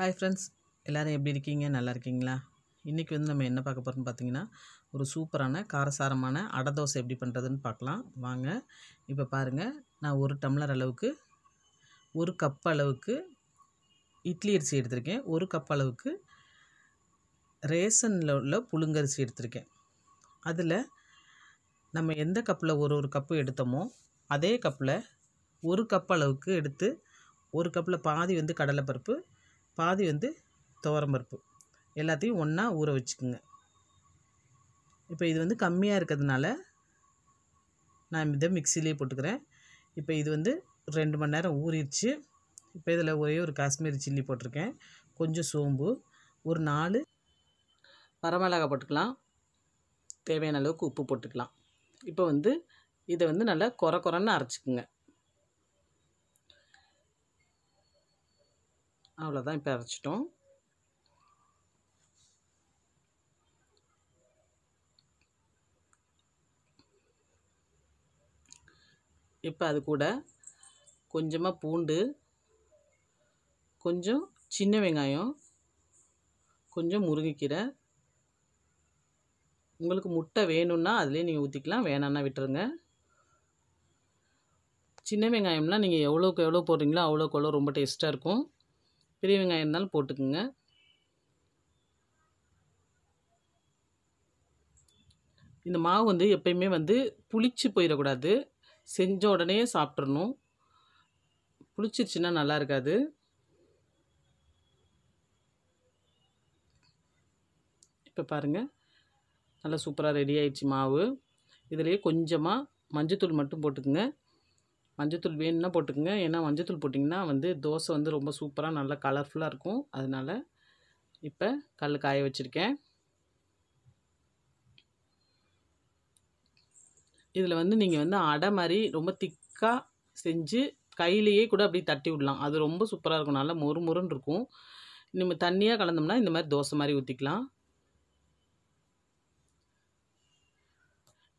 hi friends எல்லோரும் எப்படி இருக்கீங்க நல்லா இருக்கீங்களா இன்றைக்கி வந்து நம்ம என்ன பார்க்க போகிறோம்னு பார்த்தீங்கன்னா ஒரு சூப்பரான காரசாரமான அடை தோசை எப்படி பண்ணுறதுன்னு பார்க்கலாம் வாங்க இப்போ பாருங்கள் நான் ஒரு டம்ளர் அளவுக்கு ஒரு கப் அளவுக்கு இட்லி அரிசி எடுத்திருக்கேன் ஒரு கப் அளவுக்கு ரேசனில் உள்ள புழுங்கரிசி எடுத்திருக்கேன் அதில் நம்ம எந்த கப்பில் ஒரு ஒரு கப்பு எடுத்தோமோ அதே கப்பில் ஒரு கப் அளவுக்கு எடுத்து ஒரு கப்பில் பாதி வந்து கடலைப்பருப்பு பாதி வந்து துவரம் பருப்பு எல்லாத்தையும் ஒன்றா ஊற வச்சுக்குங்க இப்போ இது வந்து கம்மியாக இருக்கிறதுனால நான் இதை மிக்சிலே போட்டுக்கிறேன் இப்போ இது வந்து ரெண்டு மணி நேரம் ஊறிடுச்சு இப்போ இதில் ஒரே ஒரு காஷ்மீரி சில்லி போட்டிருக்கேன் கொஞ்சம் சோம்பு ஒரு நாலு வரமிளகா போட்டுக்கலாம் தேவையான அளவுக்கு உப்பு போட்டுக்கலாம் இப்போ வந்து இதை வந்து நல்லா குறை குறைன்னு அரைச்சிக்குங்க அவ்வளோதான் இப்போ அரைச்சிட்டோம் இப்போ அது கூட கொஞ்சமாக பூண்டு கொஞ்சம் சின்ன வெங்காயம் கொஞ்சம் முருங்கைக்கீரை உங்களுக்கு முட்டை வேணும்னா அதுலேயே நீங்கள் ஊற்றிக்கலாம் வேணான்னா விட்டுருங்க சின்ன வெங்காயம்னால் நீங்கள் எவ்வளோக்கு எவ்வளோ போடுறீங்களோ அவ்வளோக்கு அவ்வளோ ரொம்ப டேஸ்ட்டாக இருக்கும் பெரிய வெங்காயம் இருந்தாலும் போட்டுக்குங்க இந்த மாவு வந்து எப்பயுமே வந்து புளிச்சு போயிடக்கூடாது செஞ்ச உடனே சாப்பிட்றணும் புளிச்சிருச்சுன்னா நல்லா இருக்காது இப்போ பாருங்கள் நல்லா சூப்பராக ரெடி ஆயிடுச்சு மாவு இதிலேயே கொஞ்சமாக மஞ்சத்தூள் மட்டும் போட்டுக்குங்க மஞ்சத்தூள் வேணும்னா போட்டுக்கோங்க ஏன்னா மஞ்சத்தூள் போட்டிங்கன்னா வந்து தோசை வந்து ரொம்ப சூப்பராக நல்லா கலர்ஃபுல்லாக இருக்கும் அதனால் இப்போ கல் காய வச்சுருக்கேன் இதில் வந்து நீங்கள் வந்து அடை மாதிரி ரொம்ப திக்காக செஞ்சு கையிலேயே கூட அப்படி தட்டி விடலாம் அது ரொம்ப சூப்பராக இருக்கும் நல்லா மொறு மொறுன்னு இருக்கும் நம்ம தண்ணியாக கலந்தோம்னா இந்த மாதிரி தோசை மாதிரி ஊற்றிக்கலாம்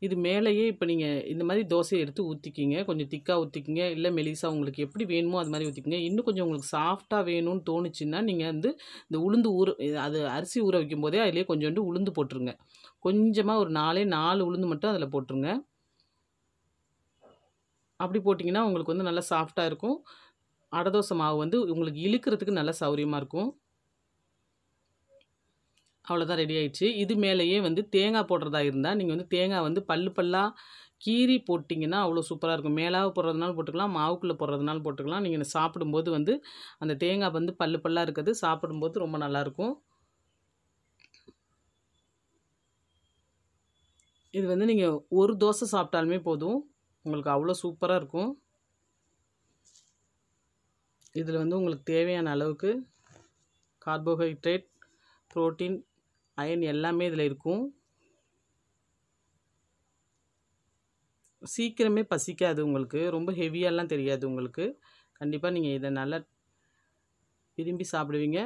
இது மேலேயே இப்போ நீங்கள் இந்த மாதிரி தோசையை எடுத்து ஊற்றிக்கிங்க கொஞ்சம் திக்காக ஊற்றிக்கிங்க இல்லை மெலிசாக உங்களுக்கு எப்படி வேணுமோ அது மாதிரி ஊற்றிக்கிங்க இன்னும் கொஞ்சம் உங்களுக்கு சாஃப்டாக வேணும்னு தோணுச்சுன்னா நீங்கள் வந்து இந்த உளுந்து ஊற அது அரிசி ஊற வைக்கும் போதே அதிலே கொஞ்சோண்டு உளுந்து போட்டுருங்க கொஞ்சமாக ஒரு நாலே நாலு உளுந்து மட்டும் அதில் போட்டுருங்க அப்படி போட்டிங்கன்னா உங்களுக்கு வந்து நல்லா சாஃப்டாக இருக்கும் அடதோசை மாவு வந்து உங்களுக்கு இழுக்கிறதுக்கு நல்லா சௌரியமாக இருக்கும் அவ்வளோதான் ரெடி ஆயிடுச்சு இது மேலேயே வந்து தேங்காய் போடுறதா இருந்தால் நீங்கள் வந்து தேங்காய் வந்து பல்லு பல்லாக கீறி போட்டிங்கன்னா அவ்வளோ சூப்பராக இருக்கும் மேலாக போடுறதுனால போட்டுக்கலாம் மாவுக்குள்ளே போடுறதுனால போட்டுக்கலாம் நீங்கள் சாப்பிடும்போது வந்து அந்த தேங்காய் வந்து பல்லு பல்லாக இருக்கிறது சாப்பிடும்போது ரொம்ப நல்லாயிருக்கும் இது வந்து நீங்கள் ஒரு தோசை சாப்பிட்டாலுமே போதும் உங்களுக்கு அவ்வளோ சூப்பராக இருக்கும் இதில் வந்து உங்களுக்கு தேவையான அளவுக்கு கார்போஹைட்ரேட் ப்ரோட்டீன் அயன் எல்லாமே இதில் இருக்கும் சீக்கிரமே பசிக்காது உங்களுக்கு ரொம்ப ஹெவியாலாம் தெரியாது உங்களுக்கு கண்டிப்பாக நீங்கள் இதை நல்லா விரும்பி சாப்பிடுவீங்க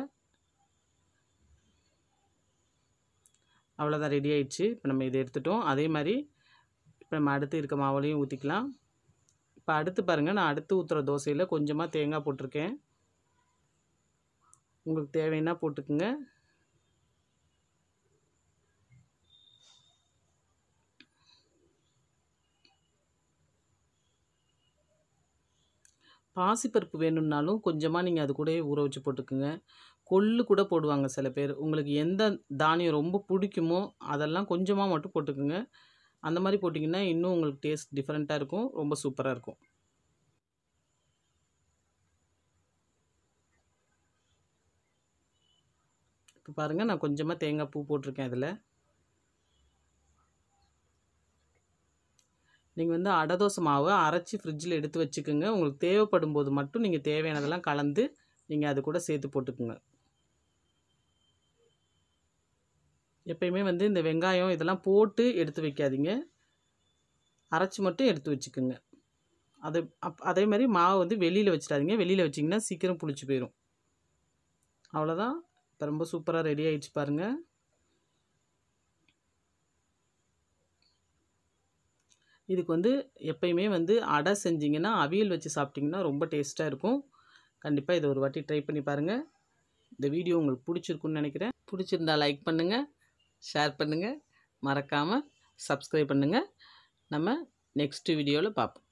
அவ்வளோதான் ரெடி ஆயிடுச்சு இப்போ நம்ம இதை எடுத்துட்டோம் அதே மாதிரி இப்போ நம்ம அடுத்து இருக்க மாவுலையும் ஊற்றிக்கலாம் இப்போ அடுத்து பாருங்கள் நான் அடுத்து ஊற்றுற தோசையில் கொஞ்சமாக தேங்காய் போட்டிருக்கேன் உங்களுக்கு தேவைன்னா போட்டுக்குங்க பாசிப்பருப்பு வேணும்னாலும் கொஞ்சமாக நீங்கள் அது கூடயே ஊற வச்சு போட்டுக்குங்க கொள்ளு கூட போடுவாங்க சில பேர் உங்களுக்கு எந்த தானியம் ரொம்ப பிடிக்குமோ அதெல்லாம் கொஞ்சமாக மட்டும் போட்டுக்குங்க அந்த மாதிரி போட்டிங்கன்னா இன்னும் உங்களுக்கு டேஸ்ட் டிஃப்ரெண்ட்டாக இருக்கும் ரொம்ப சூப்பராக இருக்கும் இப்போ பாருங்கள் நான் கொஞ்சமாக தேங்காய் பூ போட்டிருக்கேன் இதில் நீங்கள் வந்து அடதோசை மாவை அரைச்சி ஃப்ரிட்ஜில் எடுத்து வச்சுக்கோங்க உங்களுக்கு தேவைப்படும் போது மட்டும் நீங்கள் தேவையானதெல்லாம் கலந்து நீங்கள் அது கூட சேர்த்து போட்டுக்குங்க எப்பயுமே வந்து இந்த வெங்காயம் இதெல்லாம் போட்டு எடுத்து வைக்காதீங்க அரைச்சி மட்டும் எடுத்து வச்சுக்கோங்க அது அப் அதே மாதிரி மாவை வந்து வெளியில் வச்சிடாதீங்க வெளியில் வச்சிங்கன்னா சீக்கிரம் புளிச்சு போயிடும் அவ்வளோதான் இப்போ ரொம்ப சூப்பராக ரெடி ஆகிடுச்சு பாருங்கள் இதுக்கு வந்து எப்பயுமே வந்து அடை செஞ்சிங்கன்னா அவியல் வச்சு சாப்பிட்டிங்கன்னா ரொம்ப டேஸ்ட்டாக இருக்கும் கண்டிப்பாக இதை ஒரு வாட்டி ட்ரை பண்ணி பாருங்கள் இந்த வீடியோ உங்களுக்கு பிடிச்சிருக்குன்னு நினைக்கிறேன் பிடிச்சிருந்தா லைக் பண்ணுங்கள் ஷேர் பண்ணுங்கள் மறக்காமல் சப்ஸ்கிரைப் பண்ணுங்கள் நம்ம நெக்ஸ்ட் வீடியோவில் பார்ப்போம்